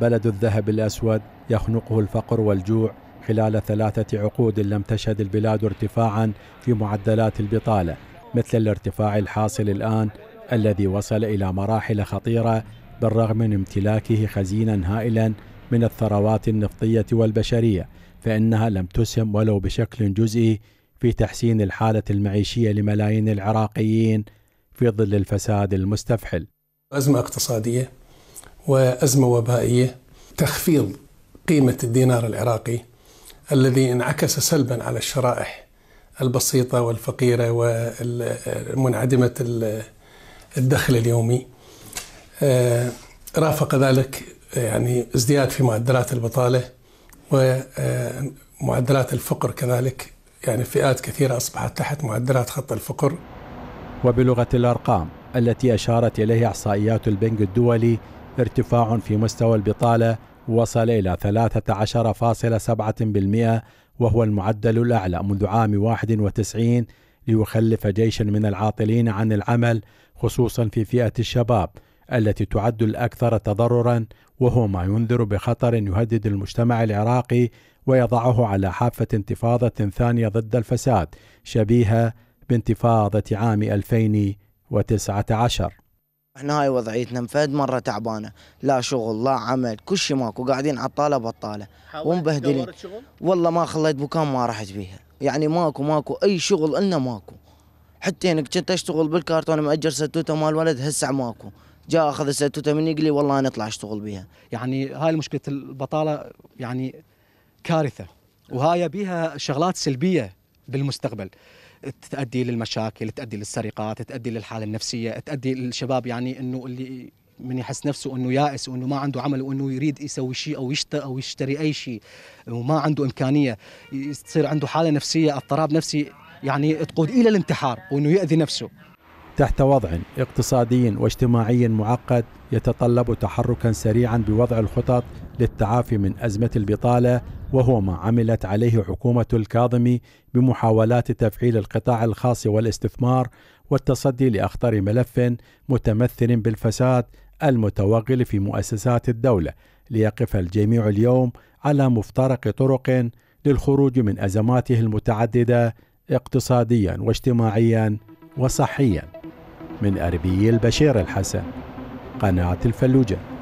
بلد الذهب الأسود يخنقه الفقر والجوع خلال ثلاثة عقود لم تشهد البلاد ارتفاعا في معدلات البطالة مثل الارتفاع الحاصل الآن الذي وصل إلى مراحل خطيرة بالرغم من امتلاكه خزينا هائلا من الثروات النفطية والبشرية فإنها لم تسهم ولو بشكل جزئي في تحسين الحالة المعيشية لملايين العراقيين في ظل الفساد المستفحل أزمة اقتصادية وازمه وبائيه تخفيض قيمه الدينار العراقي الذي انعكس سلبا على الشرائح البسيطه والفقيره ومنعدمه الدخل اليومي آه، رافق ذلك يعني ازدياد في معدلات البطاله ومعدلات آه، الفقر كذلك يعني فئات كثيره اصبحت تحت معدلات خط الفقر وبلغه الارقام التي اشارت اليها احصائيات البنك الدولي ارتفاع في مستوى البطالة وصل إلى 13.7% وهو المعدل الأعلى منذ عام 91 ليخلف جيشا من العاطلين عن العمل خصوصا في فئة الشباب التي تعد الأكثر تضررا وهو ما ينذر بخطر يهدد المجتمع العراقي ويضعه على حافة انتفاضة ثانية ضد الفساد شبيهة بانتفاضة عام 2019 احنا هاي وضعيتنا مفد مره تعبانه لا شغل لا عمل كل شيء ماكو قاعدين على الطاله بطاله ومبهدلين والله ما خليت بكام ما رحت بيها يعني ماكو ماكو اي شغل إلنا ماكو حتى انك كنت اشتغل بالكارتون ماجر ستوته مال ولد هسه ماكو جاء اخذ ستوته مني قال لي والله انا اطلع اشتغل بيها يعني هاي مشكله البطاله يعني كارثه وهاي بيها شغلات سلبيه بالمستقبل تؤدي للمشاكل تؤدي للسرقات تؤدي للحاله النفسيه تؤدي للشباب يعني انه اللي من يحس نفسه انه يائس وانه ما عنده عمل وانه يريد يسوي شيء او يشتري او يشتري اي شيء وما عنده امكانيه يصير عنده حاله نفسيه اضطراب نفسي يعني تقود الى الانتحار وانه ياذي نفسه تحت وضع اقتصادي واجتماعي معقد يتطلب تحركا سريعا بوضع الخطط للتعافي من ازمه البطاله وهو ما عملت عليه حكومة الكاظم بمحاولات تفعيل القطاع الخاص والاستثمار والتصدي لأخطر ملف متمثل بالفساد المتوغل في مؤسسات الدولة ليقف الجميع اليوم على مفترق طرق للخروج من أزماته المتعددة اقتصاديا واجتماعيا وصحيا من أربي البشير الحسن قناة الفلوجه